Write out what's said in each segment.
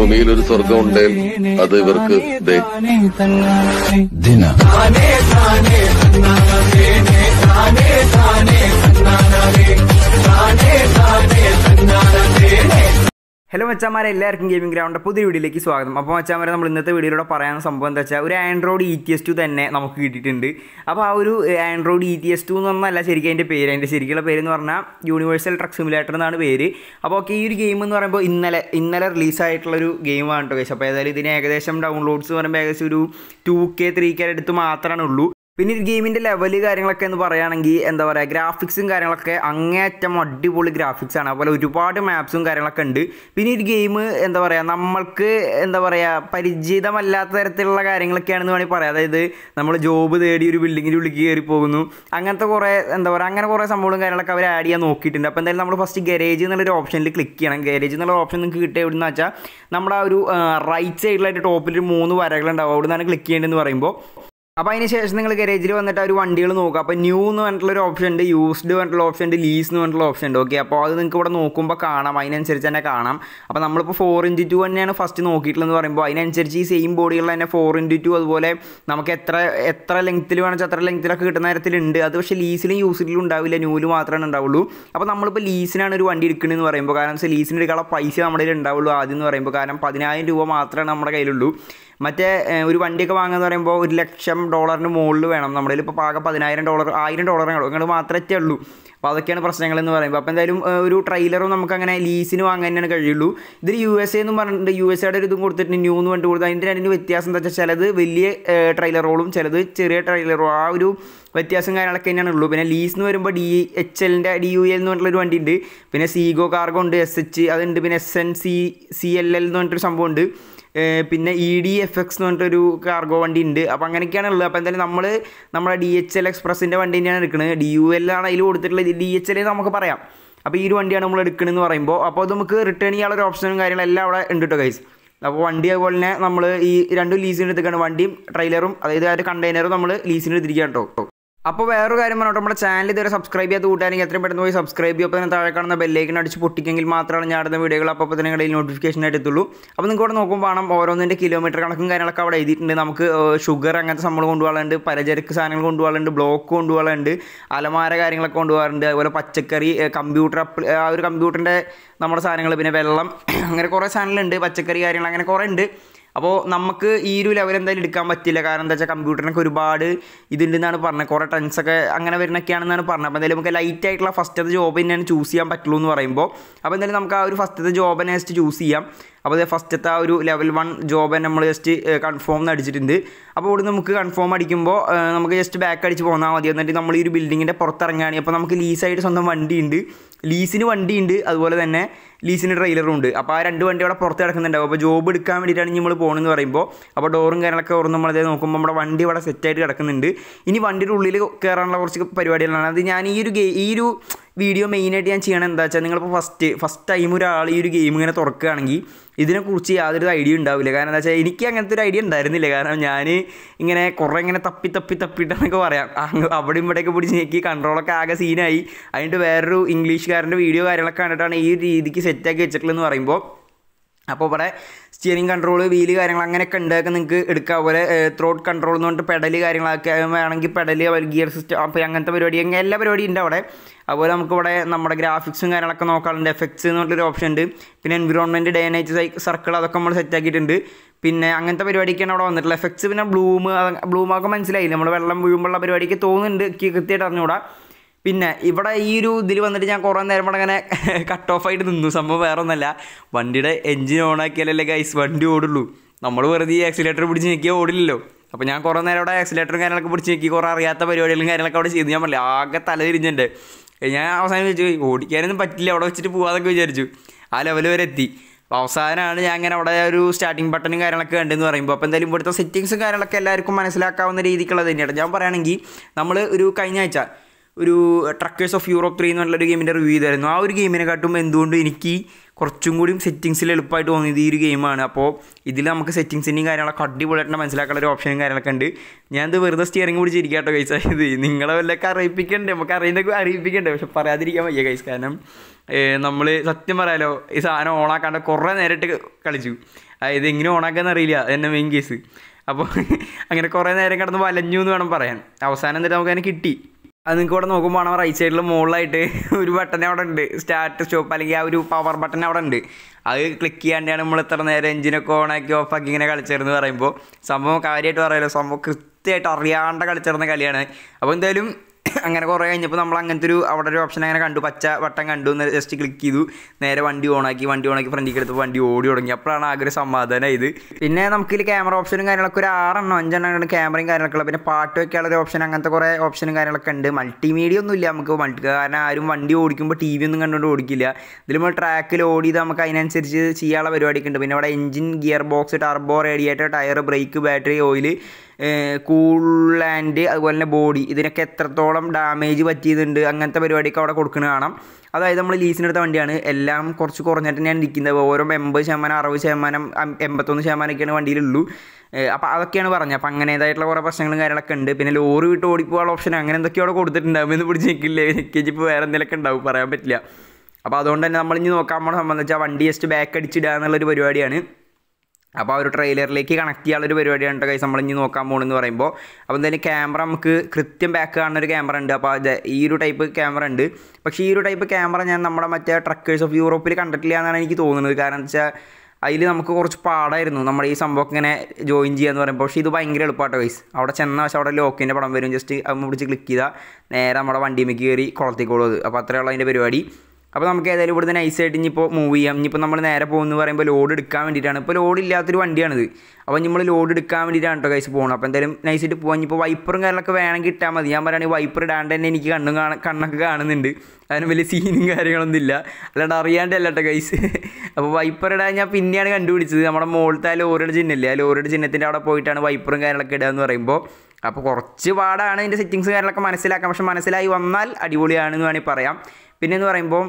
ഭൂമിയിൽ ഒരു ഉണ്ടെങ്കിൽ അത് ഇവർക്ക് ദിന ഹലോ മച്ചാമാരെ എല്ലാവർക്കും ഗെയിമിംഗ് ഗ്രൗണ്ട് പുതിയ വീഡിയോയിലേക്ക് സ്വാഗതം അപ്പോൾ മച്ചാമാരെ നമ്മൾ ഇന്നത്തെ വീഡിയോയിലൂടെ പറയാൻ സംഭവം എന്താ വെച്ചാൽ ഒരു Android E T S two തന്നെ നമുക്ക് കിട്ടിയിട്ടുണ്ട് അപ്പോൾ ആ ഒരു Android E T S two എന്നൊന്നല്ല ശരിക്കും അതിൻ്റെ പേര് അതിൻ്റെ ശരിക്കുള്ള പേര് എന്ന് പറഞ്ഞാൽ യൂണിവേഴ്സൽ ട്രക്ക് സിമുലേറ്റർ എന്നാണ് പേര് അപ്പോൾ ഓക്കെ ഈ ഒരു ഗെയിം എന്ന് പറയുമ്പോൾ ഇന്നലെ ഇന്നലെ റിലീസായിട്ടുള്ളൊരു ഗെയിമാണ് കേട്ടോ കേസ് അപ്പോൾ ഏതായാലും ഇതിന് ഏകദേശം ഡൗൺലോഡ്സ് എന്ന് പറയുമ്പോൾ ഏകദേശം ഒരു ടു കെ ത്രീ കെ അടുത്ത് മാത്രമാണ് ഉള്ളൂ പിന്നെ ഈ ഗെയിമിൻ്റെ ലെവൽ കാര്യങ്ങളൊക്കെ എന്ന് പറയുകയാണെങ്കിൽ എന്താ പറയുക ഗ്രാഫിക്സും കാര്യങ്ങളൊക്കെ അങ്ങേയറ്റം അടിപൊളി ഗ്രാഫിക്സ് ആണ് അതുപോലെ ഒരുപാട് മാപ്സും കാര്യങ്ങളൊക്കെ ഉണ്ട് പിന്നെ ഈ ഗെയിം എന്താ പറയുക നമ്മൾക്ക് എന്താ പറയുക പരിചിതമല്ലാത്ത തരത്തിലുള്ള കാര്യങ്ങളൊക്കെയാണെന്ന് വേണമെങ്കിൽ പറയാം അതായത് നമ്മൾ ജോബ് തേടി ഒരു ബിൽഡിങ്ങിൻ്റെ ഉള്ളിൽ കയറി പോകുന്നു അങ്ങനത്തെ കുറേ എന്താ പറയുക അങ്ങനെ കുറേ സംഭവങ്ങളും കാര്യങ്ങളൊക്കെ അവർ ആഡ് ചെയ്യാൻ നോക്കിയിട്ടുണ്ട് അപ്പോൾ എന്തായാലും നമ്മൾ ഫസ്റ്റ് ഗരേജ് എന്നുള്ളൊരു ഓപ്ഷനിൽ ക്ലിക്ക് ചെയ്യണം ഗരേജ് എന്നുള്ള ഓപ്ഷൻ നിങ്ങൾക്ക് കിട്ടിയ എവിടെ നിന്ന് വെച്ചാൽ നമ്മുടെ ആ ഒരു റൈറ്റ് സൈഡിലായിട്ട് ടോപ്പിൽ ഒരു മൂന്ന് വരകളുണ്ടാവും അവിടെ നിന്നാണ് ക്ലിക്ക് ചെയ്യേണ്ടതെന്ന് പറയുമ്പോൾ അപ്പോൾ അതിന് ശേഷം നിങ്ങൾ ഗരേജിൽ വന്നിട്ട് ഒരു വണ്ടികൾ നോക്കുക അപ്പോൾ ന്യൂ എന്ന് പറഞ്ഞിട്ടുള്ള ഒരു ഓപ്ഷൻ ഉണ്ട് യൂസ്ഡ് പറഞ്ഞിട്ടുള്ള ഓപ്ഷൻ ഉണ്ട് ലീസ് എന്ന് പറഞ്ഞിട്ടുള്ള ഓപ്ഷൻ ഉണ്ട് ഓക്കെ അപ്പോൾ അത് നിങ്ങൾക്ക് ഇവിടെ നോക്കുമ്പോൾ കാണാം അതിനനുസരിച്ച് തന്നെ കാണാം അപ്പോൾ നമ്മളിപ്പോൾ ഫോർ ഇൻറ്റു ടു തന്നെയാണ് ഫസ്റ്റ് നോക്കിയിട്ടുള്ളതെന്ന് പറയുമ്പോൾ അതിനനുസരിച്ച് ഈ സെയിം ബോഡിയുള്ള തന്നെ ഫോർ ഇൻറ്റു ടു അതുപോലെ നമുക്ക് എത്ര എത്ര ലെങ്ത്തിൽ വേണമെങ്കിൽ അത്ര ലെങ്ത്തിലൊക്കെ കിട്ടുന്ന തരത്തിലുണ്ട് അത് പക്ഷേ ലീസിലും യൂസിലും ഉണ്ടാവില്ല ന്യൂവിൽ മാത്രമേ ഉണ്ടാവുള്ളൂ അപ്പോൾ നമ്മളിപ്പോൾ ലീസിനാണ് ഒരു വണ്ടി എടുക്കുന്നതെന്ന് പറയുമ്പോൾ കാരണം വെച്ചാൽ ലീസിന് എടുക്കാനുള്ള പൈസ നമ്മുടെ കയ്യിൽ ഉണ്ടാവുള്ളൂ ആദ്യം എന്ന് പറയുമ്പോൾ കാരണം പതിനായിരം രൂപ മാത്രമേ നമ്മുടെ കയ്യിലുള്ളൂ മറ്റേ ഒരു വണ്ടിയൊക്കെ വാങ്ങുക എന്ന് പറയുമ്പോൾ ഒരു ലക്ഷം ഡോളറിന് മുകളിൽ വേണം നമ്മുടെ ഇപ്പോൾ പാകം പതിനായിരം ഡോളർ ആയിരം ഡോളർ ഉള്ളൂ മാത്രമേ ഉള്ളൂ അപ്പോൾ അതൊക്കെയാണ് പ്രശ്നങ്ങൾ എന്ന് പറയുമ്പോൾ അപ്പോൾ എന്തായാലും ഒരു ട്രെയിലറും നമുക്ക് അങ്ങനെ ലീസിന് വാങ്ങാൻ തന്നെയാണ് കഴിയുള്ളൂ ഇതിൽ യു എസ് എന്ന് പറഞ്ഞിട്ട് യു എസ് എയുടെ ഒരു ഇതും കൊടുത്തിട്ട് ന്യൂ എന്ന് പറഞ്ഞു കൊടുത്തു അതിൻ്റെ രണ്ടിന് വ്യത്യാസം എന്താ വെച്ചാൽ ചിലത് വലിയ ട്രെയിലറുകളും ചിലത് ചെറിയ ട്രെയിലറും ആ ഒരു വ്യത്യാസം കാര്യങ്ങളൊക്കെ തന്നെയാണ് ഉള്ളൂ പിന്നെ ലീസ് എന്ന് വരുമ്പോൾ ഡി എച്ച് എല്ലിൻ്റെ ഡി യു എൽ e എന്ന് പറഞ്ഞിട്ടുള്ള ഒരു വണ്ടി ഉണ്ട് പിന്നെ സീഗോ കാർഗോ ഉണ്ട് എസ് എച്ച് അതുണ്ട് പിന്നെ S N C C L L എന്ന് പറഞ്ഞിട്ടൊരു സംഭവമുണ്ട് പിന്നെ E e D F X എന്ന് പറഞ്ഞിട്ടൊരു കാർഗോ വണ്ടി ഉണ്ട് അപ്പോൾ അങ്ങനെയൊക്കെയാണ് ഉള്ളത് അപ്പോൾ എന്തായാലും നമ്മൾ നമ്മുടെ ഡി എച്ച് എൽ എക്സ്പ്രസിൻ്റെ വണ്ടി തന്നെയാണ് എടുക്കുന്നത് ഡി യു എൽ ആണ് അതിൽ കൊടുത്തിട്ടുള്ളത് ഡി എച്ച് എൽ നമുക്ക് പറയാം അപ്പോൾ ഈ ഒരു വണ്ടിയാണ് നമ്മൾ എടുക്കണമെന്ന് പറയുമ്പോൾ അപ്പോൾ അത് നമുക്ക് റിട്ടേൺ ചെയ്യാനുള്ള ഒരു ഓപ്ഷനും കാര്യങ്ങളും എല്ലാം അവിടെ ഉണ്ട് കേട്ടോ ഗൈസ് അപ്പോൾ വണ്ടി അതുപോലെ തന്നെ നമ്മൾ ഈ രണ്ട് ലീസിന് എടുത്തിട്ടാണ് വണ്ടിയും ട്രെയിലറും അതായത് ആ ഒരു കണ്ടെയ്നറും നമ്മൾ ലീസിന് എടുത്തിരിക്കുകയാണ് കേട്ടോ അപ്പോൾ വേറൊരു കാര്യം പറഞ്ഞോട്ടെ നമ്മുടെ ചാനൽ ഇതുവരെ സബ്സ്ക്രൈബ് ചെയ്ത് കൂട്ടാനെങ്കിൽ എത്രയും പെട്ടെന്ന് പോയി സബ്സ്ക്രൈബ് ചെയ്യുമ്പോൾ തന്നെ താഴെ കാണുന്ന ബെല്ലേക്കിന് അടിച്ച് പൊട്ടിക്കെങ്കിൽ മാത്രമാണ് ഞാൻ അടുത്ത വീഡിയോകൾ അപ്പോൾ തന്നെ കടയിൽ നോട്ടിഫിക്കേഷൻ എത്തുള്ളൂ അപ്പോൾ നിങ്ങൾക്ക് ഇവിടെ നോക്കുമ്പോൾ കാണാം ഓരോന്നിൻ്റെ കിലോമീറ്റർ കണക്കും കാര്യങ്ങളൊക്കെ അവിടെ എഴുതിയിട്ടുണ്ട് നമുക്ക് ഷുഗർ അങ്ങനത്തെ സംഭവം കൊണ്ടുപോകാറുണ്ട് പലചരക്ക് സാധനങ്ങൾ കൊണ്ടുപോകാറുണ്ട് ബ്ലോക്ക് കൊണ്ടുപോകാറുണ്ട് അലമാര കാര്യങ്ങളൊക്കെ കൊണ്ടുപോകാറുണ്ട് അതുപോലെ പച്ചക്കറി കമ്പ്യൂട്ടർ ആ ഒരു കമ്പ്യൂട്ടറിൻ്റെ നമ്മുടെ സാധനങ്ങൾ പിന്നെ വെള്ളം അങ്ങനെ കുറേ സാധനങ്ങളുണ്ട് പച്ചക്കറി കാര്യങ്ങൾ അങ്ങനെ കുറേ ഉണ്ട് അപ്പോൾ നമുക്ക് ഈ ഒരു ലെവൽ എന്തായാലും എടുക്കാൻ പറ്റില്ല കാരണം എന്താ വെച്ചാൽ കമ്പ്യൂട്ടറിനൊക്കെ ഒരുപാട് ഇതുണ്ടെന്നാണ് പറഞ്ഞത് കുറേ ടെൻസൊക്കെ അങ്ങനെ വരുന്നൊക്കെയാണെന്നാണ് പറഞ്ഞത് അപ്പോൾ എന്തായാലും നമുക്ക് ലൈറ്റ് ആയിട്ടുള്ള ഫസ്റ്റത്തെ ജോബ് തന്നെയാണ് ചൂസ് ചെയ്യാൻ പറ്റുള്ളൂ എന്ന് പറയുമ്പോൾ അപ്പോൾ എന്തായാലും നമുക്ക് ആ ഒരു ഫസ്റ്റത്തെ ജോബ് നെക്സ്റ്റ് ചൂസ് ചെയ്യാം അപ്പോൾ അതേ ഫസ്റ്റത്തെ ആ ഒരു ലെവൽ വൺ ജോബ് നമ്മൾ ജസ്റ്റ് കൺഫേം അടിച്ചിട്ടുണ്ട് അപ്പോൾ ഇവിടെ നമുക്ക് കൺഫേം അടിക്കുമ്പോൾ നമുക്ക് ജസ്റ്റ് ബാക്ക് അടിച്ച് പോന്നാൽ മതി എന്നിട്ട് നമ്മൾ ഈ ഒരു ബിൽഡിങ്ങിൻ്റെ പുറത്തിറങ്ങുകയാണ് അപ്പോൾ നമുക്ക് ലീസായിട്ട് സ്വന്തം വണ്ടിയുണ്ട് ലീസിന് വണ്ടിയുണ്ട് അതുപോലെ തന്നെ ലീസിന് ട്രെയിലറും ഉണ്ട് അപ്പോൾ ആ രണ്ട് വണ്ടി അവിടെ പുറത്ത് കിടക്കുന്നുണ്ടാവും അപ്പോൾ ജോബ് എടുക്കാൻ വേണ്ടിയിട്ടാണ് നമ്മൾ പോകണമെന്ന് പറയുമ്പോൾ അപ്പോൾ ഡോറും കാര്യങ്ങളൊക്കെ ഓർന്ന് നമ്മളത് നോക്കുമ്പോൾ നമ്മുടെ വണ്ടി ഇവിടെ സെറ്റായിട്ട് കിടക്കുന്നുണ്ട് ഇനി വണ്ടിയുടെ ഉള്ളിൽ കയറാനുള്ള കുറച്ച് പരിപാടികളാണ് അത് ഞാൻ ഈ ഒരു ഈ ഒരു വീഡിയോ മെയിനായിട്ട് ഞാൻ ചെയ്യണം എന്താ വെച്ചാൽ നിങ്ങളിപ്പോൾ ഫസ്റ്റ് ഫസ്റ്റ് ടൈം ഒരാൾ ഈ ഒരു ഗെയിം ഇങ്ങനെ തുറക്കുകയാണെങ്കിൽ ഇതിനെക്കുറിച്ച് യാതൊരു ഐഡിയ ഉണ്ടാവില്ല കാരണം എന്താ വെച്ചാൽ എനിക്ക് അങ്ങനത്തെ ഒരു ഐഡിയ ഉണ്ടായിരുന്നില്ല കാരണം ഞാൻ ഇങ്ങനെ കുറേ ഇങ്ങനെ തപ്പി തപ്പി തപ്പിട്ടെന്നൊക്കെ പറയാം അവിടെ ഇവിടെയൊക്കെ പിടിച്ച് എനിക്ക് കൺട്രോളൊക്കെ ആകെ സീനായി അതിൻ്റെ വേറൊരു ഇംഗ്ലീഷുകാരൻ്റെ വീഡിയോ കാര്യങ്ങളൊക്കെ കണ്ടിട്ടാണ് ഈ രീതിക്ക് സെറ്റാക്കി വെച്ചിട്ടുള്ളതെന്ന് പറയുമ്പോൾ അപ്പോൾ ഇവിടെ സ്റ്റിയറിംഗ് കൺട്രോൾ വീല് കാര്യങ്ങൾ അങ്ങനെയൊക്കെ ഉണ്ടാക്കി നിങ്ങൾക്ക് എടുക്കാം അതുപോലെ ത്രോട്ട് കൺട്രോൾ എന്ന് പറഞ്ഞിട്ട് പെഡൽ കാര്യങ്ങളൊക്കെ വേണമെങ്കിൽ പെഡൽ ഗിയർ സിസ്റ്റം അപ്പോൾ അങ്ങനത്തെ പരിപാടി എല്ലാ പരിപാടിയും ഉണ്ട് അവിടെ അതുപോലെ നമുക്കിവിടെ നമ്മുടെ ഗ്രാഫിക്സും കാര്യങ്ങളൊക്കെ നോക്കാറുണ്ട് എഫക്ട്സ് എന്ന് പറഞ്ഞൊരു ഓപ്ഷൻ ഉണ്ട് പിന്നെ എൻവിറോൺമെൻറ്റ് ഡേ നൈറ്റ് സർക്കിൾ അതൊക്കെ നമ്മൾ സെറ്റ് ആക്കിയിട്ടുണ്ട് പിന്നെ അങ്ങനത്തെ പരിപാടിയൊക്കെയാണ് അവിടെ വന്നിട്ടുള്ളത് എഫക്ട്സ് പിന്നെ ബ്ലൂമ് ബ്ലൂമൊക്കെ മനസ്സിലായില്ല നമ്മൾ വെള്ളം വീഴുമ്പോഴുള്ള പരിപാടിക്ക് തോന്നുന്നുണ്ട് കൃത്യമായിട്ട് അറിഞ്ഞുകൂടാ പിന്നെ ഇവിടെ ഈ ഒരു ഇതിൽ വന്നിട്ട് ഞാൻ കുറേ നേരം കൂടെ അങ്ങനെ കട്ട് ഓഫ് ആയിട്ട് നിന്നു സംഭവം വേറെ ഒന്നല്ല വണ്ടിയുടെ എൻജിൻ ഓൺ ആക്കിയാലല്ലേ ഗൈസ് വണ്ടി ഓടുള്ളൂ നമ്മൾ വെറുതെ ഈ ആക്സിലേറ്റർ പിടിച്ച് നിൽക്കിയാൽ ഓടില്ലല്ലോ അപ്പോൾ ഞാൻ കുറേ നേരം അവിടെ ആക്സിലേറ്ററും കാര്യങ്ങളൊക്കെ പിടിച്ച് നിൽക്കി കുറേ അറിയാത്ത പരിപാടികളും കാര്യങ്ങളൊക്കെ അവിടെ ചെയ്തു ഞാൻ പറഞ്ഞില്ല ആകെ തല ഞാൻ അവസാനം വിചാരിച്ചു ഓടിക്കാനൊന്നും പറ്റില്ല അവിടെ വെച്ചിട്ട് പോകാതൊക്കെ വിചാരിച്ചു ആ ലെവൽ വരെ എത്തി അവസാനമാണ് ഞാൻ അങ്ങനെ അവിടെ ഒരു സ്റ്റാർട്ടിംഗ് ബട്ടണും കാര്യങ്ങളൊക്കെ ഉണ്ടെന്ന് പറയുമ്പോൾ അപ്പോൾ എന്തായാലും ഇവിടുത്തെ സെറ്റിങ്സും കാര്യങ്ങളൊക്കെ എല്ലാവർക്കും മനസ്സിലാക്കാവുന്ന രീതിക്കുള്ളത് തന്നെയാണ് ഞാൻ പറയുകയാണെങ്കിൽ നമ്മൾ ഒരു കഴിഞ്ഞ ആഴ്ച ഒരു ട്രക്കേഴ്സ് ഓഫ് യൂറോപ്പ് ത്രീ എന്ന് പറഞ്ഞൊരു ഗെയിമിൻ്റെ റിവ്യൂ ചെയ്തായിരുന്നു ആ ഒരു ഗെയിമിനെ ഗെയിമിനെക്കാട്ടും എന്തുകൊണ്ട് എനിക്ക് കുറച്ചും കൂടി സെറ്റിങ്സിൽ എളുപ്പമായിട്ട് തോന്നിയത് ഈ ഒരു ഗെയിമാണ് അപ്പോൾ ഇതിൽ നമുക്ക് സെറ്റിങ്സിൻ്റെയും കാര്യങ്ങളൊക്കെ അടിപൊളിയായിട്ട് മനസ്സിലാക്കാനുള്ള ഒരു ഓപ്ഷനും കാര്യങ്ങളൊക്കെ ഉണ്ട് ഞാൻ ഇത് വെറുതെ സ്റ്റിയറിംഗ് പിടിച്ചിരിക്കുക കേട്ടോ കൈസ് ഇത് നിങ്ങളെ വല്ലതൊക്കെ അറിയിപ്പിക്കണ്ടേ നമുക്ക് അറിയുന്നതൊക്കെ അറിയിപ്പിക്കണ്ടേ പക്ഷെ പറയാതിരിക്കാൻ വയ്യ കൈസ് കാരണം നമ്മൾ സത്യം പറയാലോ ഈ സാധനം ഓണാക്കാണ്ട് കുറേ നേരിട്ട് കളിച്ചു അതായത് എങ്ങനെ ഓണാക്കാന്ന് അറിയില്ല എന്നെ മെയിൻ കേസ് അപ്പോൾ അങ്ങനെ കുറേ നേരം കിടന്ന് വലഞ്ഞു എന്ന് വേണം പറയാൻ അവസാനം എന്നിട്ട് നമുക്ക് അതിനെ കിട്ടി അത് നിങ്ങൾക്ക് ഇവിടെ നോക്കുമ്പോൾ ആണ് റൈറ്റ് സൈഡിൽ മുകളിലായിട്ട് ഒരു ബട്ടൺ അവിടെ ഉണ്ട് സ്റ്റാർട്ട് സ്റ്റോപ്പ് അല്ലെങ്കിൽ ആ ഒരു പവർ ബട്ടൺ അവിടെ ഉണ്ട് അത് ക്ലിക്ക് ചെയ്യാണ്ടാണ് നമ്മൾ ഇത്ര നേരം എഞ്ചിനൊക്കെ ഓണാക്കി ഓഫാക്കി ഇങ്ങനെ കളിച്ചിരുന്നു പറയുമ്പോൾ സംഭവം കാര്യമായിട്ട് പറയുമല്ലോ സംഭവം കൃത്യമായിട്ട് അറിയാണ്ട് കളിച്ചിരുന്ന കളിയാണ് അപ്പോൾ എന്തായാലും അങ്ങനെ കുറേ കഴിഞ്ഞപ്പോൾ നമ്മൾ അങ്ങനത്തെ ഒരു അവിടെ ഒരു ഓപ്ഷൻ അങ്ങനെ കണ്ടു പച്ച വട്ടം കണ്ടു എന്ന് ജസ്റ്റ് ക്ലിക്ക് ചെയ്തു നേരെ വണ്ടി ഓണാക്കി വണ്ടി ഓണാക്കി ഫ്രണ്ടിക്ക് എടുത്ത് വണ്ടി ഓടി തുടങ്ങി അപ്പോഴാണ് ആകെ ഒരു സമാധാനം ഇത് പിന്നെ നമുക്ക് ഇതിൽ ക്യാമറ ഓപ്ഷനും കാര്യങ്ങളൊക്കെ ഒരു ആറെണ്ണം അഞ്ചെണ്ണം ക്യാമറയും കാര്യങ്ങളൊക്കെ ഉള്ളത് പിന്നെ പാട്ട് വയ്ക്കാനുള്ള ഒരു ഓപ്ഷൻ അങ്ങനത്തെ കുറേ ഓപ്ഷനും കാര്യങ്ങളൊക്കെ ഉണ്ട് മൾട്ടിമീഡിയ ഒന്നും ഇല്ല നമുക്ക് മൾട്ടി കാരണം ആരും വണ്ടി ഓടിക്കുമ്പോൾ ടി വി ഒന്നും കണ്ടുകൊണ്ട് ഓടിക്കില്ല ഇതിൽ നമ്മൾ ട്രാക്കിൽ ഓടി നമുക്ക് അതിനനുസരിച്ച് ചെയ്യാനുള്ള പരിപാടിയൊക്കെ ഉണ്ട് പിന്നെ അവിടെ engine gear box turbo radiator tyre brake battery oil coolant അതുപോലെ തന്നെ ബോഡി ഇതിനൊക്കെ എത്രത്തോളം ഡാമേജ് പറ്റിയതുണ്ട് അങ്ങനത്തെ പരിപാടിയൊക്കെ അവിടെ കൊടുക്കുന്നത് കാണാം അതായത് നമ്മൾ ലീസിനെടുത്ത വണ്ടിയാണ് എല്ലാം കുറച്ച് കുറഞ്ഞിട്ട് ഞാൻ ഇരിക്കുന്നത് ഓരോ എൺപത് ശതമാനം അറുപത് ശതമാനം എൺപത്തൊന്ന് ശതമാനമൊക്കെയാണ് വണ്ടിയിലുള്ളൂ അപ്പോൾ അതൊക്കെയാണ് പറഞ്ഞത് അപ്പോൾ അങ്ങനേതായിട്ടുള്ള കുറേ പ്രശ്നങ്ങളും കാര്യങ്ങളൊക്കെ ഉണ്ട് പിന്നെ ലോറി വിട്ട് ഓടിപ്പോകാനുള്ള ഓപ്ഷൻ അങ്ങനെ എന്തൊക്കെയോ അവിടെ കൊടുത്തിട്ടുണ്ടാവുമെന്ന് എന്ന് പിടിച്ച് നിൽക്കില്ലേ നിൽക്കേജ് ഇപ്പോൾ വേറെ എന്തെങ്കിലുമൊക്കെ ഉണ്ടാവും പറയാൻ പറ്റില്ല അപ്പോൾ അതുകൊണ്ട് തന്നെ നമ്മൾ ഇനി നോക്കാൻ പോകുന്ന സംബന്ധിച്ചാൽ വണ്ടി ജസ്റ്റ് ബാക്ക് അടിച്ചിടുക എന്നുള്ളൊരു പരിപാടിയാണ് അപ്പോൾ ആ ഒരു ട്രെയിലറിലേക്ക് കണക്ട് ചെയ്യാനുള്ള ഒരു പരിപാടിയാണ് കേട്ടോ കൈസ് നമ്മൾ ഇനി നോക്കാൻ പോകണമെന്ന് പറയുമ്പോൾ അപ്പോൾ എന്തായാലും ക്യാമറ നമുക്ക് കൃത്യം ബാക്ക് കാണുന്ന ഒരു ക്യാമറ ഉണ്ട് അപ്പോൾ ഈ ഒരു ടൈപ്പ് ക്യാമറ ഉണ്ട് പക്ഷേ ഈ ഒരു ടൈപ്പ് ക്യാമറ ഞാൻ നമ്മുടെ മറ്റേ ട്രക്കേഴ്സ് ഓഫ് യൂറോപ്പിൽ കണ്ടിട്ടില്ല എന്നാണ് എനിക്ക് തോന്നുന്നത് കാരണം എന്താ വെച്ചാൽ അതിൽ നമുക്ക് കുറച്ച് പാടായിരുന്നു നമ്മൾ ഈ സംഭവം ഇങ്ങനെ ജോയിൻ ചെയ്യാന്ന് പറയുമ്പോൾ പക്ഷേ ഇത് ഭയങ്കര എളുപ്പമാട്ടോ വൈസ് അവിടെ ചെന്ന പക്ഷേ അവിടെ ലോക്കിൻ്റെ പടം വരും ജസ്റ്റ് പിടിച്ച് ക്ലിക്ക് ചെയ്താൽ നേരെ നമ്മുടെ വണ്ടിമേക്ക് കയറി കൊളത്തിക്കോളും അത് അപ്പോൾ അത്രയുള്ള അതിൻ്റെ പരിപാടി അപ്പോൾ നമുക്ക് ഏതായാലും ഇവിടുന്ന് നൈസായിട്ട് ഇനിയിപ്പോൾ മൂവ് ചെയ്യാം ഇനിയിപ്പോൾ നമ്മൾ നേരെ പോകുമെന്ന് പറയുമ്പോൾ ലോഡ് എടുക്കാൻ വേണ്ടിയിട്ടാണ് ഇപ്പോൾ ലോഡ് ഇല്ലാത്തൊരു വണ്ടിയാണിത് അപ്പോൾ നമ്മൾ ലോഡ് എടുക്കാൻ വേണ്ടിയിട്ടാണ് കേട്ടോ കൈസ് പോകണം അപ്പോൾ എന്തായാലും നൈസായിട്ട് പോകാൻ ഇനിയിപ്പോൾ വൈപ്പറും കാര്യങ്ങളൊക്കെ വേണമെങ്കിൽ ഇട്ടാൽ മതി ഞാൻ പറയുകയാണെങ്കിൽ വൈപ്പർ ഇടാണ്ട് തന്നെ എനിക്ക് കണ്ണും കാണാൻ കണ്ണൊക്കെ കാണുന്നുണ്ട് അതിന് വലിയ സീനും കാര്യങ്ങളൊന്നും ഇല്ല അല്ലാണ്ട് അറിയാണ്ടല്ല കേട്ടോ കൈസ് അപ്പോൾ വൈപ്പർ ഇടാൻ ഞാൻ പിന്നെയാണ് കണ്ടുപിടിച്ചത് നമ്മുടെ മുകളിലത്തെ ആ ലോറിയുടെ ചിഹ്നമില്ലേ ആ ലോറിയുടെ ചിഹ്നത്തിൻ്റെ അവിടെ പോയിട്ടാണ് വൈപ്പറും കാര്യങ്ങളൊക്കെ ഇടുക എന്ന് പറയുമ്പോൾ അപ്പോൾ കുറച്ച് പാടാണ് ഇതിൻ്റെ സെറ്റിങ്സ് കാര്യങ്ങളൊക്കെ മനസ്സിലാക്കാം പക്ഷെ മനസ്സിലായി വന്നാൽ അടിപൊളിയാണെന്ന് വേണമെങ്കിൽ പറയാം പിന്നെ എന്ന് പറയുമ്പോൾ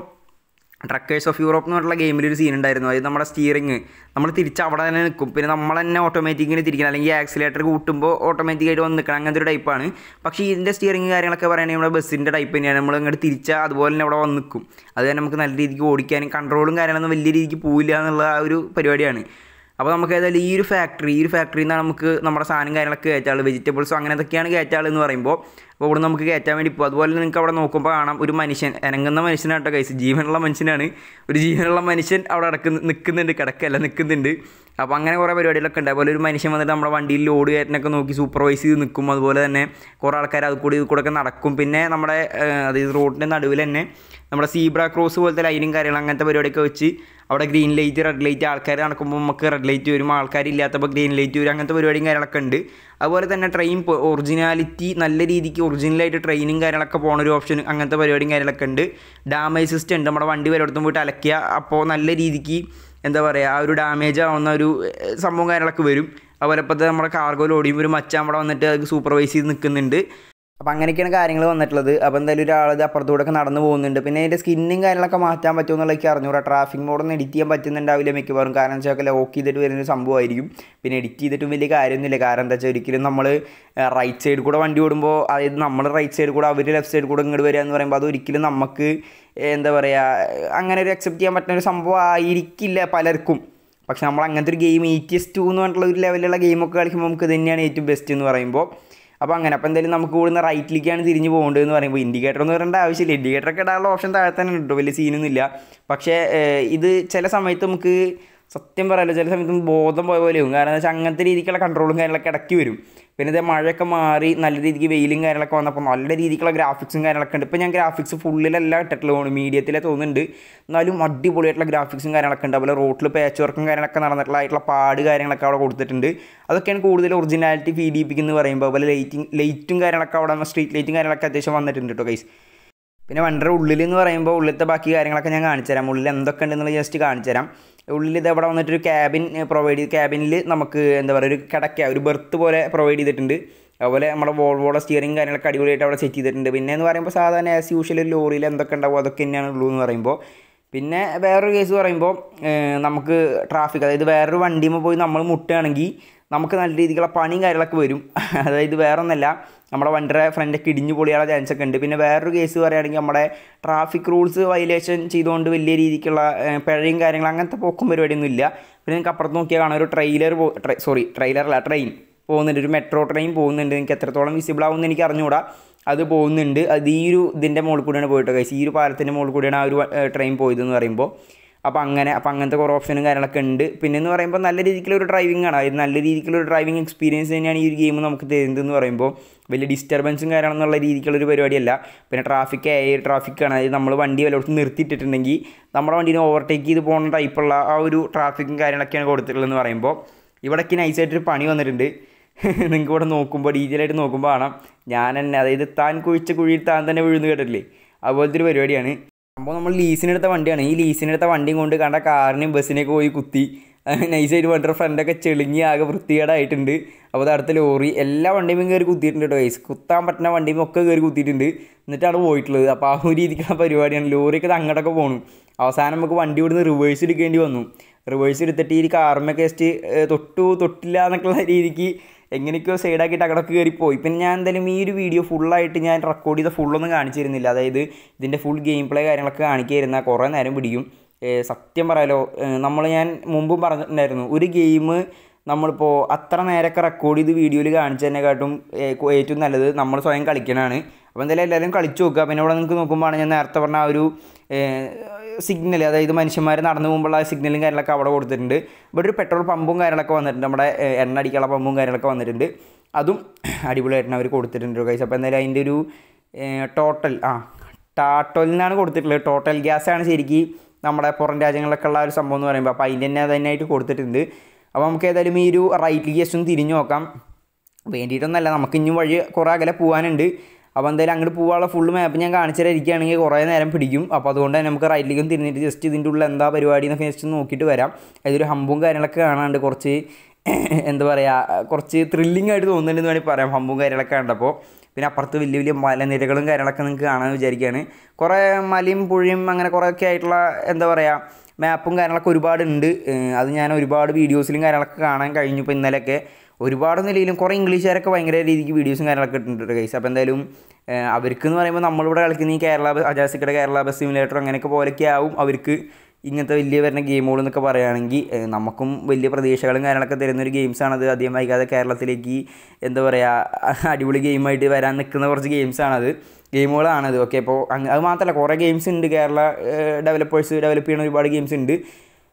ട്രക്കേഴ്സ് ഓഫ് യൂറോപ്പ് എന്ന് പറഞ്ഞിട്ടുള്ള ഗെയിമിൽ ഒരു സീൻ ഉണ്ടായിരുന്നു അത് നമ്മുടെ സ്റ്റിയറിങ് നമ്മൾ തിരിച്ച് അവിടെ തന്നെ നിൽക്കും പിന്നെ നമ്മൾ തന്നെ ഓട്ടോമാറ്റിക്കിന് തിരിക്കണം അല്ലെങ്കിൽ ആക്സിലേറ്റർ കൂട്ടുമ്പോൾ ഓട്ടോമാറ്റിക്കായിട്ട് വന്ന് നിൽക്കണം അങ്ങനത്തെ ഒരു ടൈപ്പാണ് പക്ഷേ ഇതിൻ്റെ സ്റ്റിയറിങ് കാര്യങ്ങളൊക്കെ പറയുകയാണെങ്കിൽ നമ്മുടെ ബസ്സിൻ്റെ ടൈപ്പ് തന്നെയാണ് നമ്മൾ ഇങ്ങോട്ട് തിരിച്ച അതുപോലെ തന്നെ അവിടെ വന്ന് നിൽക്കും അത് തന്നെ നമുക്ക് നല്ല രീതിക്ക് ഓടിക്കാനും കൺട്രോളും കാര്യങ്ങളൊന്നും വലിയ രീതിക്ക് പോവില്ല എന്നുള്ള ആ ഒരു പരിപാടിയാണ് അപ്പോൾ നമുക്ക് ഏതായാലും ഈ ഒരു ഫാക്ടറി ഈ ഒരു ഫാക്ടറിയിൽ നിന്നാണ് നമുക്ക് നമ്മുടെ സാധനം കാര്യങ്ങളൊക്കെ കയറ്റാൾ വെജിറ്റബിൾസും എന്തൊക്കെയാണ് കയറ്റാൾ എന്ന് പറയുമ്പോൾ അപ്പോൾ ഇവിടെ നമുക്ക് കയറ്റാൻ വേണ്ടി പോകും അതുപോലെ നിങ്ങൾക്ക് അവിടെ നോക്കുമ്പോൾ കാണാം ഒരു മനുഷ്യൻ ഇനങ്ങുന്ന മനുഷ്യനാട്ടോ കൈസ് ജീവനുള്ള മനുഷ്യനാണ് ഒരു ജീവനുള്ള മനുഷ്യൻ അവിടെ അടക്കുന്ന നിൽക്കുന്നുണ്ട് കിടക്കല്ല നിൽക്കുന്നുണ്ട് അപ്പോൾ അങ്ങനെ കുറേ പരിപാടികളൊക്കെ ഉണ്ട് അതുപോലെ ഒരു മനുഷ്യൻ വന്നിട്ട് നമ്മുടെ വണ്ടിയിൽ ലോഡ് കയറ്റിനൊക്കെ നോക്കി സൂപ്പർവൈസ് ചെയ്ത് നിൽക്കും അതുപോലെ തന്നെ കുറേ ആൾക്കാർ അത് കൂടി കൂടെയൊക്കെ നടക്കും പിന്നെ നമ്മുടെ അതായത് റോഡിൻ്റെ നടുവിൽ തന്നെ നമ്മുടെ സീബ്ര ക്രോസ് പോലത്തെ ലൈനും കാര്യങ്ങളും അങ്ങനത്തെ പരിപാടിയൊക്കെ വെച്ച് അവിടെ ഗ്രീൻ ലൈറ്റ് റെഡ് ലൈറ്റ് ആൾക്കാർ നടക്കുമ്പോൾ നമുക്ക് റെഡ് ലൈറ്റ് വരും ആൾക്കാരില്ലാത്തപ്പോൾ ഗ്രീൻ ലൈറ്റ് വരും അങ്ങനത്തെ പരിപാടിയും കാര്യങ്ങളൊക്കെ ഉണ്ട് അതുപോലെ തന്നെ ട്രെയിൻ ഒറിജിനാലിറ്റി നല്ല രീതിക്ക് ഒറിജിനലായിട്ട് ട്രെയിനും കാര്യങ്ങളൊക്കെ പോണ ഒരു ഓപ്ഷൻ അങ്ങനത്തെ പരിപാടിയും കാര്യങ്ങളൊക്കെ ഉണ്ട് ഡാമേജ് സിസ്റ്റം ഉണ്ട് നമ്മുടെ വണ്ടി വരെ പോയിട്ട് അലക്കുക അപ്പോൾ നല്ല രീതിക്ക് എന്താ പറയുക ആ ഒരു ഡാമേജ് ആവുന്ന ഒരു സംഭവം കാര്യങ്ങളൊക്കെ വരും അതുപോലെ ഇപ്പോഴത്തെ നമ്മുടെ കാർഗോ ലോഡിയും ഒരു മച്ചാൻ അവിടെ വന്നിട്ട് അത് സൂപ്പർവൈസ് ചെയ്ത് നിൽക്കുന്നുണ്ട് അപ്പോൾ അങ്ങനെയൊക്കെയാണ് കാര്യങ്ങൾ വന്നിട്ടുള്ളത് അപ്പോൾ എന്തായാലും ഒരാൾ അപ്പുറത്തൂടെ ഒക്കെ നടന്നു പോകുന്നുണ്ട് പിന്നെ അതിൻ്റെ സ്കിന്നും കാര്യങ്ങളൊക്കെ മാറ്റാൻ പറ്റുമെന്നുള്ളതൊക്കെ എനിക്ക് അറിഞ്ഞൂടാ ട്രാഫിക് മോഡൊന്നും എഡിറ്റ് ചെയ്യാൻ പറ്റുന്നുണ്ടാവില്ല മിക്കവാറും കാരണം വെച്ചാൽ ലോക്ക് ചെയ്തിട്ട് വരുന്ന സംഭവമായിരിക്കും പിന്നെ എഡിറ്റ് ചെയ്തിട്ടും വലിയ കാര്യമൊന്നുമില്ല കാരണം എന്താ വെച്ചാൽ ഒരിക്കലും നമ്മൾ റൈറ്റ് സൈഡ് കൂടെ വണ്ടി ഓടുമ്പോൾ അതായത് നമ്മൾ റൈറ്റ് സൈഡ് കൂടെ അവർ ലെഫ്റ്റ് സൈഡ് കൂടെ ഇങ്ങോട്ട് വരിക എന്ന് പറയുമ്പോൾ അത് ഒരിക്കലും നമുക്ക് എന്താ പറയുക അങ്ങനെ ഒരു അക്സെപ്റ്റ് ചെയ്യാൻ പറ്റുന്ന ഒരു സംഭവം ആയിരിക്കില്ല പലർക്കും പക്ഷെ നമ്മൾ അങ്ങനത്തെ ഒരു ഗെയിം എയ്റ്റി എസ് ടു എന്ന് പറഞ്ഞിട്ടുള്ള ഒരു ലെവലിലുള്ള ഗെയിമൊക്കെ കളിക്കുമ്പോൾ നമുക്ക് തന്നെയാണ് ഏറ്റവും ബെസ്റ്റ് എന്ന് പറയുമ്പോൾ അപ്പോൾ അങ്ങനെ അപ്പോൾ എന്തായാലും നമുക്ക് കൂടുന്ന റൈറ്റിലേക്കാണ് തിരിഞ്ഞ് പോകേണ്ടത് എന്ന് പറയുമ്പോൾ ഇൻഡിക്കേറ്റർ എന്ന് പറയേണ്ട ആവശ്യമില്ല ഒക്കെ ഇടാനുള്ള ഓപ്ഷൻ താഴെ തന്നെ ഉണ്ട് വലിയ സീനൊന്നുമില്ല പക്ഷേ ഇത് ചില സമയത്ത് നമുക്ക് സത്യം പറയാലോ ചില സമയത്തും ബോധം പോയ പോലെയും കാരണം വെച്ചാൽ അങ്ങനത്തെ രീതിക്കുള്ള കൺട്രോളും കാര്യങ്ങളൊക്കെ ഇടയ്ക്ക് വരും പിന്നെ ഇതേ മഴയൊക്കെ മാറി നല്ല രീതിക്ക് വെയിലും കാര്യങ്ങളൊക്കെ വന്നപ്പോൾ നല്ല രീതിക്കുള്ള ഗ്രാഫിക്സും കാര്യങ്ങളൊക്കെ ഉണ്ട് ഇപ്പോൾ ഞാൻ ഗ്രാഫിക്സ് ഫുള്ളിലെല്ലാം ഇട്ടിട്ടുള്ള പോകുന്നു മീഡിയത്തിലേ തോന്നുന്നുണ്ട് എന്നാലും അടിപൊളിയായിട്ടുള്ള ഗ്രാഫിക്സും കാര്യങ്ങളൊക്കെ ഉണ്ട് അതുപോലെ റോട്ടിൽ പാച്ച് വർക്കും കാര്യങ്ങളൊക്കെ നടന്നിട്ടുള്ളതായിട്ടുള്ള പാട് കാര്യങ്ങളൊക്കെ അവിടെ കൊടുത്തിട്ടുണ്ട് അതൊക്കെയാണ് കൂടുതൽ ഒറിജിനാലിറ്റി ഫീഡ് ചെയ്യിപ്പിക്കുന്നത് പറയുമ്പോൾ അതുപോലെ ലൈറ്റിംഗ് ലൈറ്റും കാര്യങ്ങളൊക്കെ അവിടെ സ്ട്രീറ്റ് ലൈറ്റും കാര്യങ്ങളൊക്കെ അത്യാവശ്യം വന്നിട്ടുണ്ട് കേട്ടോ ഗൈസ് പിന്നെ വണ്ടറുടെ ഉള്ളിൽ എന്ന് പറയുമ്പോൾ ഉള്ളിലത്തെ ബാക്കി കാര്യങ്ങളൊക്കെ ഞാൻ കാണിച്ചു തരാം ഉള്ളിൽ എന്തൊക്കെ ഉണ്ടെന്നുള്ള ജസ്റ്റ് കാണിച്ചു തരാം ഉള്ളിൽ ഇത് അവിടെ വന്നിട്ടൊരു ക്യാബിൻ പ്രൊവൈഡ് ചെയ്ത് ക്യാബിനിൽ നമുക്ക് എന്താ പറയുക ഒരു കിടക്ക ഒരു ബെർത്ത് പോലെ പ്രൊവൈഡ് ചെയ്തിട്ടുണ്ട് അതുപോലെ നമ്മുടെ വോള സ്റ്റിയറിംഗ് കാര്യങ്ങളൊക്കെ അടിപൊളിയായിട്ട് അവിടെ സെറ്റ് ചെയ്തിട്ടുണ്ട് പിന്നെ എന്ന് പറയുമ്പോൾ സാധാരണ ആസ് യൂഷ്വൽ ലോറിയിൽ എന്തൊക്കെ ഉണ്ടാവും അതൊക്കെ തന്നെയാണ് ഉള്ളൂ എന്ന് പറയുമ്പോൾ പിന്നെ വേറൊരു കേസ് പറയുമ്പോൾ നമുക്ക് ട്രാഫിക് അതായത് വേറൊരു വണ്ടിയുമ്പോൾ പോയി നമ്മൾ മുട്ടുകയാണെങ്കിൽ നമുക്ക് നല്ല രീതിക്കുള്ള പണിയും കാര്യങ്ങളൊക്കെ വരും അതായത് വേറൊന്നല്ല നമ്മുടെ വണ്ടിയുടെ ഫ്രണ്ടൊക്കെ ഇടിഞ്ഞു പൊളിയാനുള്ള ചാൻസ് ഒക്കെ ഉണ്ട് പിന്നെ വേറൊരു കേസ് പറയുകയാണെങ്കിൽ നമ്മുടെ ട്രാഫിക് റൂൾസ് വയലേഷൻ ചെയ്തുകൊണ്ട് വലിയ രീതിക്കുള്ള പിഴയും കാര്യങ്ങളും അങ്ങനത്തെ പോക്കും പരിപാടിയൊന്നും ഇല്ല പിന്നെ നിങ്ങൾക്ക് അപ്പുറത്ത് നോക്കിയാൽ കാണാം ഒരു ട്രെയിലർ പോ സോറി ട്രെയിലറല്ല ട്രെയിൻ പോകുന്നുണ്ട് ഒരു മെട്രോ ട്രെയിൻ പോകുന്നുണ്ട് നിങ്ങൾക്ക് എത്രത്തോളം വിസിബിൾ ആവുമെന്ന് എനിക്ക് അറിഞ്ഞുകൂടാ അത് പോകുന്നുണ്ട് അത് ഈ ഒരു ഇതിൻ്റെ മുകളിൽ കൂടിയാണ് പോയിട്ട് കഴിച്ചത് ഈ ഒരു പാലത്തിൻ്റെ മുകളിൽ കൂടിയാണ് ആ ഒരു ട്രെയിൻ പോയതെന്ന് പറയുമ്പോൾ അപ്പോൾ അങ്ങനെ അപ്പോൾ അങ്ങനത്തെ കുറേ ഓപ്ഷനും കാര്യങ്ങളൊക്കെ ഉണ്ട് പിന്നെ എന്ന് പറയുമ്പോൾ നല്ല രീതിക്കുള്ള ഡ്രൈവിംഗ് ആണ് അതായത് നല്ല രീതിക്കുള്ള ഡ്രൈവിംഗ് എക്സ്പീരിയൻസ് തന്നെയാണ് ഈ ഒരു ഗെയിം നമുക്ക് എന്ന് പറയുമ്പോൾ വലിയ ഡിസ്റ്റർബൻസും കാര്യങ്ങളെന്നുള്ള രീതിക്കുള്ളൊരു പരിപാടിയല്ല പിന്നെ ട്രാഫിക് എയർ ട്രാഫിക്കാണ് അതായത് നമ്മൾ വണ്ടി വല്ലയിടത്തും നിർത്തിയിട്ടിട്ടുണ്ടെങ്കിൽ നമ്മുടെ വണ്ടീനെ ഓവർടേക്ക് ചെയ്ത് പോകുന്ന ടൈപ്പുള്ള ആ ഒരു ട്രാഫിക്കും കാര്യങ്ങളൊക്കെയാണ് കൊടുത്തിട്ടുള്ളതെന്ന് പറയുമ്പോൾ ഇവിടേക്ക് നൈസായിട്ടൊരു പണി വന്നിട്ടുണ്ട് നിങ്ങൾക്ക് ഇവിടെ നോക്കുമ്പോൾ ഡീറ്റെയിൽ ആയിട്ട് നോക്കുമ്പോൾ കാണാം ഞാൻ തന്നെ അതായത് താൻ കുഴിച്ച കുഴിയിൽ താൻ തന്നെ വീഴുന്നു കേട്ടിട്ടില്ലേ അതുപോലത്തെ ഒരു പരിപാടിയാണ് അപ്പോൾ നമ്മൾ ലീസിനെടുത്ത വണ്ടിയാണ് ഈ ലീസിനെടുത്ത വണ്ടിയും കൊണ്ട് കണ്ട കാറിനെയും ബസ്സിനെയൊക്കെ പോയി കുത്തി നൈസായിട്ട് വണ്ടിയുടെ ഫ്രണ്ടൊക്കെ ചെളിഞ്ഞി ആകെ വൃത്തികേടായിട്ടുണ്ട് അപ്പോൾ അത് അടുത്ത ലോറി എല്ലാ വണ്ടിയും കയറി കുത്തിയിട്ടുണ്ട് കേട്ടോ ഗൈസ് കുത്താൻ പറ്റുന്ന വണ്ടിയും ഒക്കെ കയറി കുത്തിയിട്ടുണ്ട് എന്നിട്ടാണ് പോയിട്ടുള്ളത് അപ്പോൾ ആ ഒരു രീതിക്കുള്ള പരിപാടിയാണ് ലോറിയൊക്കെ അങ്ങോട്ടൊക്കെ പോകണം അവസാനം നമുക്ക് വണ്ടി ഇവിടുന്ന് റിവേഴ്സ് എടുക്കേണ്ടി വന്നു റിവേഴ്സ് എടുത്തിട്ട് ഈ കാർമ കേസ്റ്റ് തൊട്ടു തൊട്ടില്ല എന്നൊക്കെയുള്ള രീതിക്ക് എങ്ങനെയൊക്കെയോ സൈഡാക്കിയിട്ട് അങ്ങോട്ടൊക്കെ കയറിപ്പോയി പിന്നെ ഞാൻ എന്തായാലും ഈ ഒരു വീഡിയോ ഫുള്ളായിട്ട് ഞാൻ റെക്കോർഡ് ചെയ്ത ഫുള്ളൊന്നും കാണിച്ചിരുന്നില്ല അതായത് ഇതിൻ്റെ ഫുൾ ഗെയിം പ്ലേ കാര്യങ്ങളൊക്കെ കാണിക്കായിരുന്ന കുറേ നേരം പിടിക്കും സത്യം പറയാലോ നമ്മൾ ഞാൻ മുമ്പും പറഞ്ഞിട്ടുണ്ടായിരുന്നു ഒരു ഗെയിം നമ്മളിപ്പോൾ അത്ര നേരമൊക്കെ റെക്കോർഡ് ചെയ്ത് വീഡിയോയിൽ കാണിച്ചതിനെക്കാട്ടും ഏറ്റവും നല്ലത് നമ്മൾ സ്വയം കളിക്കണതാണ് അപ്പോൾ എന്തായാലും എല്ലാവരും കളിച്ചു നോക്കുക പിന്നെ ഇവിടെ നിങ്ങൾക്ക് നോക്കുമ്പോൾ ഞാൻ നേരത്തെ പറഞ്ഞ ആ ഒരു സിഗ്നൽ അതായത് മനുഷ്യന്മാർ നടന്നു പോകുമ്പോൾ ആ സിഗ്നലും കാര്യങ്ങളൊക്കെ അവിടെ കൊടുത്തിട്ടുണ്ട് ഇവിടെ ഒരു പെട്രോൾ പമ്പും കാര്യങ്ങളൊക്കെ വന്നിട്ടുണ്ട് നമ്മുടെ എണ്ണ അടിക്കാനുള്ള പമ്പും കാര്യങ്ങളൊക്കെ വന്നിട്ടുണ്ട് അതും അടിപൊളിയായിട്ടാണ് അവർ കൊടുത്തിട്ടുണ്ട് കൈസ് അപ്പോൾ എന്തായാലും അതിൻ്റെ ഒരു ടോട്ടൽ ആ ടാട്ടോലിനാണ് കൊടുത്തിട്ടുള്ളത് ടോട്ടൽ ഗ്യാസാണ് ശരിക്കും നമ്മുടെ പുറം രാജ്യങ്ങളിലൊക്കെ ഉള്ള ഒരു സംഭവം എന്ന് പറയുമ്പോൾ അപ്പോൾ അതിൻ്റെ തന്നെ അതിനായിട്ട് കൊടുത്തിട്ടുണ്ട് അപ്പോൾ നമുക്ക് ഏതായാലും ഈ ഒരു റൈറ്റ് ഗ്യാസ് ഒന്ന് തിരിഞ്ഞു നോക്കാം വേണ്ടിയിട്ടൊന്നല്ല നമുക്ക് ഇനിയും വഴി കുറേ അകലെ പോകാനുണ്ട് അപ്പോൾ എന്തായാലും അങ്ങോട്ട് പോകാനുള്ള ഫുൾ മാപ്പ് ഞാൻ കാണിച്ചു തരാതിരിക്കുകയാണെങ്കിൽ കുറേ നേരം പിടിക്കും അപ്പോൾ അതുകൊണ്ട് തന്നെ നമുക്ക് റൈറ്റിലേക്കും തിരിഞ്ഞിട്ട് ജസ്റ്റ് ഇതിൻ്റെ ഉള്ളിൽ എന്താ പരിപാടി എന്നൊക്കെ ജസ്റ്റ് നോക്കിയിട്ട് വരാം അതൊരു ഹമ്പും കാര്യങ്ങളൊക്കെ കാണാണ്ട് കുറച്ച് എന്താ പറയുക കുറച്ച് ത്രില്ലിംഗ് ആയിട്ട് തോന്നുന്നുണ്ടെന്ന് വേണമെങ്കിൽ പറയാം ഹമ്പും കാര്യങ്ങളൊക്കെ കണ്ടപ്പോൾ പിന്നെ അപ്പുറത്ത് വലിയ വലിയ മലനിരകളും കാര്യങ്ങളൊക്കെ നിങ്ങൾക്ക് കാണാമെന്ന് വിചാരിക്കുകയാണ് കുറേ മലയും പുഴയും അങ്ങനെ കുറേയൊക്കെ ആയിട്ടുള്ള എന്താ പറയുക മാപ്പും കാര്യങ്ങളൊക്കെ ഒരുപാടുണ്ട് അത് ഞാൻ ഒരുപാട് വീഡിയോസിലും കാര്യങ്ങളൊക്കെ കാണാൻ കഴിഞ്ഞു ഇപ്പോൾ ഇന്നലെയൊക്കെ ഒരുപാട് നിലയിലും കുറേ ഇംഗ്ലീഷുകാരൊക്കെ ഭയങ്കര രീതിക്ക് വീഡിയോസും കാര്യങ്ങളൊക്കെ ഇട്ടിട്ടുണ്ട് ഗൈസ് അപ്പോൾ എന്തായാലും അവർക്ക് എന്ന് പറയുമ്പോൾ നമ്മളിവിടെ കളിക്കുന്ന ഈ കേരള അജാസിക്കയുടെ കേരള ബസ് സിമുലേറ്റർ അങ്ങനെയൊക്കെ പോലൊക്കെ ആവും അവർക്ക് ഇങ്ങനത്തെ വലിയ വരുന്ന ഗെയിമുകൾ എന്നൊക്കെ പറയുകയാണെങ്കിൽ നമുക്കും വലിയ പ്രതീക്ഷകളും കാര്യങ്ങളൊക്കെ തരുന്നൊരു ഗെയിംസാണത് അധികം വൈകാതെ കേരളത്തിലേക്ക് എന്താ പറയുക അടിപൊളി ഗെയിമായിട്ട് വരാൻ നിൽക്കുന്ന കുറച്ച് ഗെയിംസാണത് ഗെയിമുകളാണത് ഓക്കെ അപ്പോൾ അത് മാത്രമല്ല കുറേ ഗെയിംസ് ഉണ്ട് കേരള ഡെവലപ്പേഴ്സ് ഡെവലപ്പ് ചെയ്യുന്ന ഒരുപാട് ഗെയിംസ് ഉണ്ട്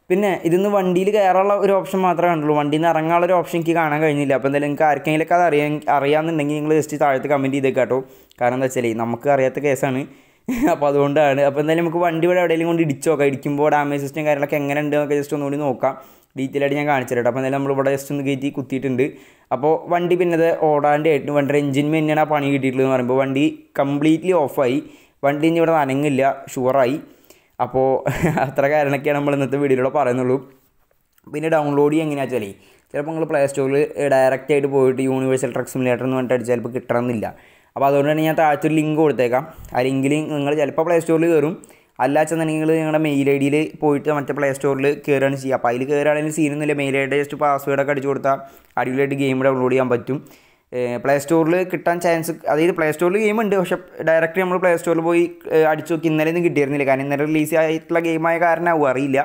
പിന്നെ ഇതിന്ന് വണ്ടിയിൽ കയറാനുള്ള ഒരു ഓപ്ഷൻ മാത്രമേ കണ്ടുള്ളൂ വണ്ടിയിൽ നിന്ന് ഇറങ്ങാനുള്ള ഒരു ഓപ്ഷൻ എനിക്ക് കാണാൻ കഴിഞ്ഞില്ല അപ്പോൾ എന്തായാലും നിങ്ങൾക്ക് ആർക്കെങ്കിലൊക്കെ അത് അറിയാൻ അറിയാമെന്നുണ്ടെങ്കിൽ നിങ്ങൾ ജസ്റ്റ് താഴത്ത് കമൻറ്റ് ചെയ്തേക്കാം കേട്ടോ കാരണം എന്താ വെച്ചാൽ നമുക്ക് അറിയാത്ത കേസാണ് അപ്പോൾ അതുകൊണ്ടാണ് അപ്പോൾ എന്തായാലും നമുക്ക് വണ്ടി ഇവിടെ എവിടെയെങ്കിലും കൊണ്ട് ഇടിച്ച് നോക്കാം ഇടിക്കുമ്പോൾ ഡാമേജ് സിസ്റ്റം കാര്യങ്ങളൊക്കെ എങ്ങനെ ഉണ്ട് എന്നൊക്കെ ജസ്റ്റ് ഒന്നുകൂടി നോക്കാം ഡീറ്റെയിൽ ആയിട്ട് ഞാൻ കാണിച്ചു അപ്പോൾ എന്തായാലും ഇവിടെ ജസ്റ്റ് ഒന്ന് കയറ്റി കുത്തിയിട്ടുണ്ട് അപ്പോൾ വണ്ടി പിന്നെ അത് ഓടാണ്ട് ആയിട്ട് വണ്ടി എഞ്ചിൻമേ തന്നെയാണ് പണി കിട്ടിയിട്ടുള്ളതെന്ന് എന്ന് പറയുമ്പോൾ വണ്ടി കംപ്ലീറ്റ്ലി ഓഫായി വണ്ടി ഇനി ഇവിടെ നനങ്ങില്ല ഷുവറായി അപ്പോൾ അത്ര കാരണമൊക്കെയാണ് നമ്മൾ ഇന്നത്തെ വീഡിയോയിലൂടെ പറയുന്നുള്ളൂ പിന്നെ ഡൗൺലോഡ് ചെയ്യുക എങ്ങനെയാ വെച്ചാൽ ചിലപ്പോൾ നിങ്ങൾ പ്ലേ സ്റ്റോറിൽ ഡയറക്റ്റ് ആയിട്ട് പോയിട്ട് യൂണിവേഴ്സൽ ട്രക്ക് സിമുലേറ്റർ എന്ന് പറഞ്ഞിട്ട് ചിലപ്പോൾ കിട്ടണമെന്നില്ല അപ്പോൾ അതുകൊണ്ട് തന്നെ ഞാൻ താഴത്തെ ഒരു ലിങ്ക് കൊടുത്തേക്കാം ആ ലിങ്കിൽ നിങ്ങൾ ചിലപ്പോൾ പ്ലേ സ്റ്റോറിൽ കയറും അല്ലാച്ചെന്നുണ്ടെങ്കിൽ നിങ്ങളുടെ മെയിൽ ഐ ഡിയിൽ പോയിട്ട് മറ്റേ പ്ലേ സ്റ്റോറിൽ കയറുകയാണ് ചെയ്യുക അപ്പോൾ അതിൽ കയറുകയാണെങ്കിൽ സീനൊന്നുമില്ല മെയിൽ ഐ ഡി ജസ്റ്റ് പാസ്വേഡൊക്കെ അടിച്ചു കൊടുത്താൽ അടിപൊളിയായിട്ട് ഗെയിം ഡൗൺലോഡ് ചെയ്യാൻ പറ്റും പ്ലേ സ്റ്റോറിൽ കിട്ടാൻ ചാൻസ് അതായത് പ്ലേ സ്റ്റോറിൽ ഗെയിം ഉണ്ട് പക്ഷെ ഡയറക്റ്റ് നമ്മൾ പ്ലേ സ്റ്റോറിൽ പോയി അടിച്ചു നോക്കി ഇന്നലെ ഒന്നും കിട്ടിയിരുന്നില്ല കാരണം ഇന്നലെ റിലീസ് ആയിട്ടുള്ള ഗെയിമായ കാരണമാവും അറിയില്ല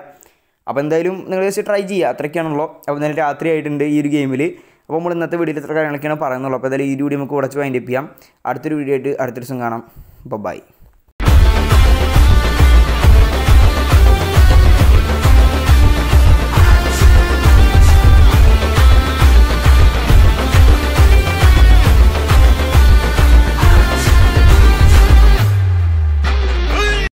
അപ്പോൾ എന്തായാലും നിങ്ങൾ ജസ്റ്റ് ട്രൈ ചെയ്യുക അത്രയ്ക്കാണല്ലോ അപ്പോൾ ഇന്നലെ രാത്രി ആയിട്ടുണ്ട് ഈ ഒരു ഗെയിമിൽ അപ്പോൾ നമ്മൾ ഇന്നത്തെ വീഡിയോയിൽ ഇത്ര കാര്യങ്ങളൊക്കെയാണ് പറയുന്നുള്ളൂ അപ്പോൾ എന്തായാലും ഈ വീഡിയോ നമുക്ക് കുറച്ച് വൈൻഡപ്പ് ചെയ്യാം അടുത്തൊരു വീഡിയോ ആയിട്ട് അടുത്തൊരു ദിവസം കാണാം ബൈ